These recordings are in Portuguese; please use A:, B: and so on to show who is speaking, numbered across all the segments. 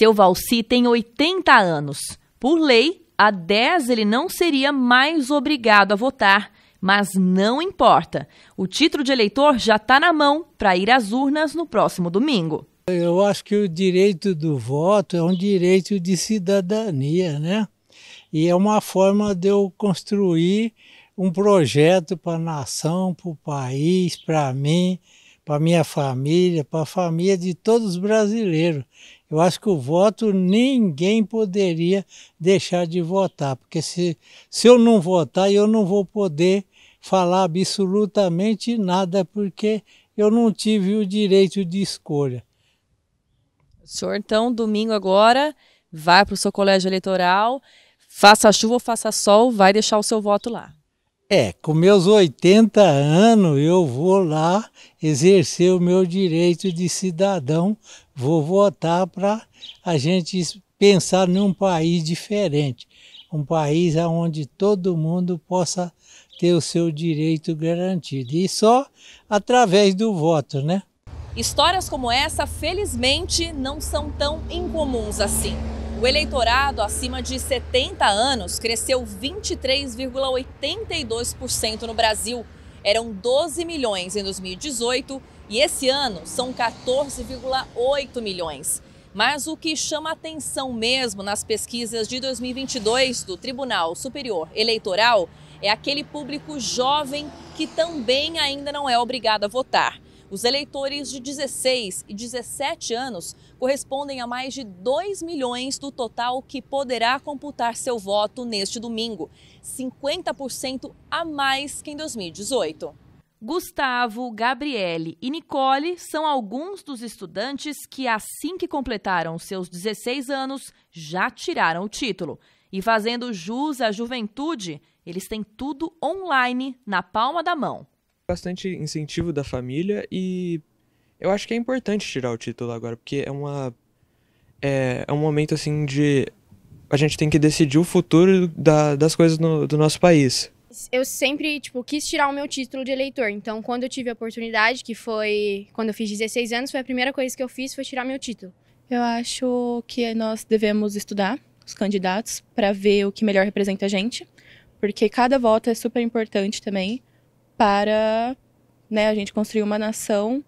A: Seu Valci tem 80 anos. Por lei, há 10 ele não seria mais obrigado a votar, mas não importa. O título de eleitor já está na mão para ir
B: às urnas no próximo domingo. Eu acho que o direito do voto é um direito de cidadania, né? E é uma forma de eu construir um projeto para a nação, para o país, para mim, para minha família, para a família de todos os brasileiros. Eu acho que o voto ninguém poderia deixar de votar, porque se, se eu não votar, eu não vou poder falar absolutamente nada, porque eu não tive o direito de escolha. O senhor, então, domingo agora,
A: vai para o seu colégio eleitoral, faça chuva ou faça sol, vai deixar o seu voto lá.
B: É, com meus 80 anos eu vou lá exercer o meu direito de cidadão Vou votar para a gente pensar num país diferente, um país onde todo mundo possa ter o seu direito garantido e só através do voto, né?
A: Histórias como essa, felizmente, não são tão incomuns assim. O eleitorado acima de 70 anos cresceu 23,82% no Brasil. Eram 12 milhões em 2018 e esse ano são 14,8 milhões. Mas o que chama atenção mesmo nas pesquisas de 2022 do Tribunal Superior Eleitoral é aquele público jovem que também ainda não é obrigado a votar. Os eleitores de 16 e 17 anos correspondem a mais de 2 milhões do total que poderá computar seu voto neste domingo, 50% a mais que em 2018. Gustavo, Gabriele e Nicole são alguns dos estudantes que, assim que completaram seus 16 anos, já tiraram o título. E fazendo jus à juventude, eles têm tudo online, na palma da mão.
B: Bastante incentivo da família e eu acho que é importante tirar o título agora, porque é uma. É, é um momento assim de. A gente tem que decidir o futuro da, das coisas no, do nosso país
A: eu sempre, tipo, quis tirar o meu título de eleitor. Então, quando eu tive a oportunidade, que foi quando eu fiz 16 anos, foi a primeira coisa que eu fiz foi tirar meu título. Eu acho que nós devemos estudar os candidatos para ver o que melhor representa a gente, porque cada voto é super importante também para, né, a gente construir uma nação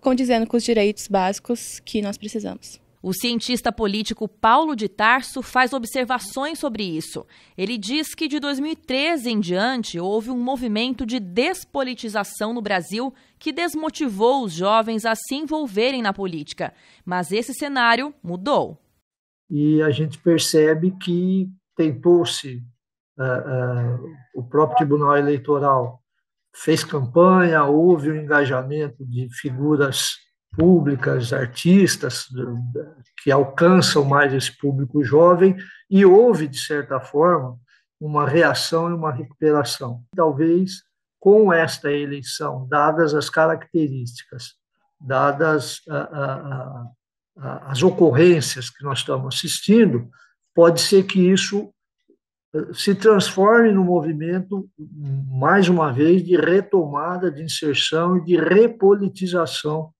A: condizendo com os direitos básicos que nós precisamos. O cientista político Paulo de Tarso faz observações sobre isso. Ele diz que de 2013 em diante houve um movimento de despolitização no Brasil que desmotivou os jovens a se envolverem na política. Mas esse cenário mudou.
C: E a gente percebe que tentou-se, uh, uh, o próprio Tribunal Eleitoral fez campanha, houve o um engajamento de figuras públicas, artistas que alcançam mais esse público jovem e houve, de certa forma, uma reação e uma recuperação. Talvez com esta eleição, dadas as características, dadas a, a, a, as ocorrências que nós estamos assistindo, pode ser que isso eh, se transforme num movimento, mais uma vez, de retomada, de inserção e de repolitização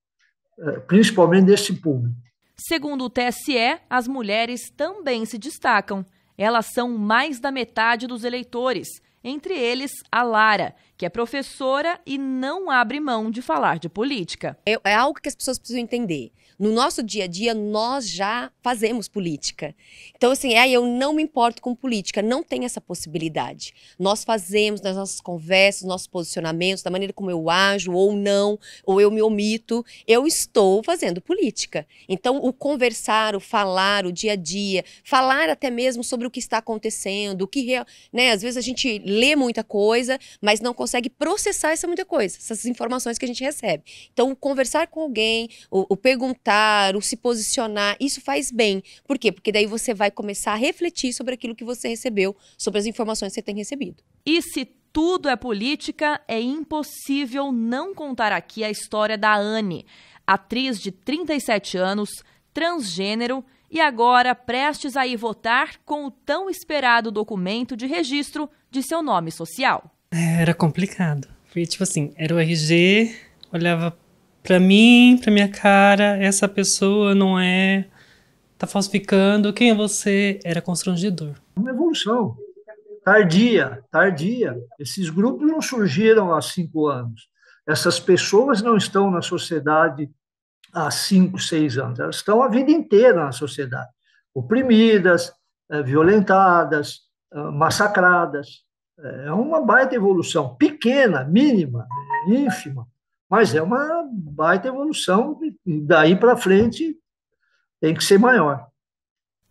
C: é, principalmente desse público.
A: Segundo o TSE, as mulheres também se destacam. Elas são mais da metade dos eleitores, entre eles a Lara, que é professora e não abre mão de falar de política. É, é algo que as pessoas precisam entender. No nosso dia a dia, nós já fazemos política. Então, assim, é eu não me importo com política. Não tem essa possibilidade. Nós fazemos nas nossas conversas, nossos posicionamentos, da maneira como eu ajo ou não, ou eu me omito. Eu estou fazendo política. Então, o conversar, o falar, o dia a dia, falar até mesmo sobre o que está acontecendo, o que. Né, às vezes a gente lê muita coisa, mas não consegue processar essa muita coisa, essas informações que a gente recebe. Então, conversar com alguém, o, o perguntar, o se posicionar, isso faz bem. Por quê? Porque daí você vai começar a refletir sobre aquilo que você recebeu, sobre as informações que você tem recebido. E se tudo é política, é impossível não contar aqui a história da Anne, atriz de 37 anos, transgênero e agora prestes a ir votar com o tão esperado documento de registro de seu nome social.
B: É, era complicado. Foi tipo assim, era o RG, olhava para mim, para minha cara, essa pessoa não é, tá falsificando, quem é você? Era constrangedor. Uma evolução
C: tardia, tardia. Esses grupos não surgiram há cinco anos. Essas pessoas não estão na sociedade há cinco, seis anos. Elas estão a vida inteira na sociedade, oprimidas, eh, violentadas, ah, massacradas. É uma baita evolução, pequena, mínima, ínfima. Mas é uma baita evolução, daí para frente tem que ser maior.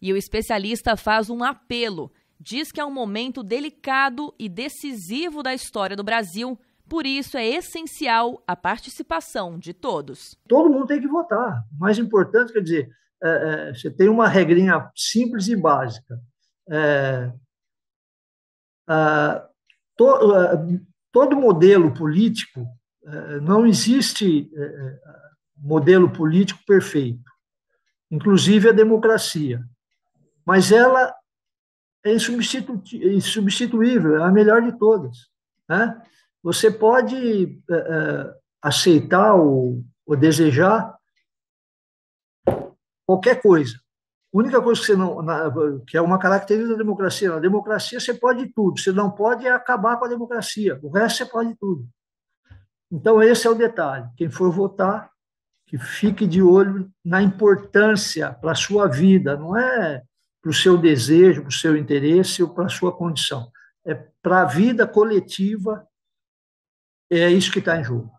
A: E o especialista faz um apelo. Diz que é um momento delicado e decisivo da história do Brasil, por isso é essencial a participação de todos.
C: Todo mundo tem que votar. O mais importante, quer dizer, é, é, você tem uma regrinha simples e básica. É, to, é, todo modelo político eh, não existe eh, eh, modelo político perfeito, inclusive a democracia, mas ela é insubstituível, é a melhor de todas. Né? Você pode aceitar ou, desejar qualquer coisa. A única coisa que você não. que é uma característica da democracia. Na democracia você pode tudo. Você não pode é acabar com a democracia. O resto você pode tudo. Então, esse é o detalhe. Quem for votar, que fique de olho na importância para a sua vida, não é para o seu desejo, para o seu interesse ou para a sua condição. É para a vida coletiva, é isso que está em jogo.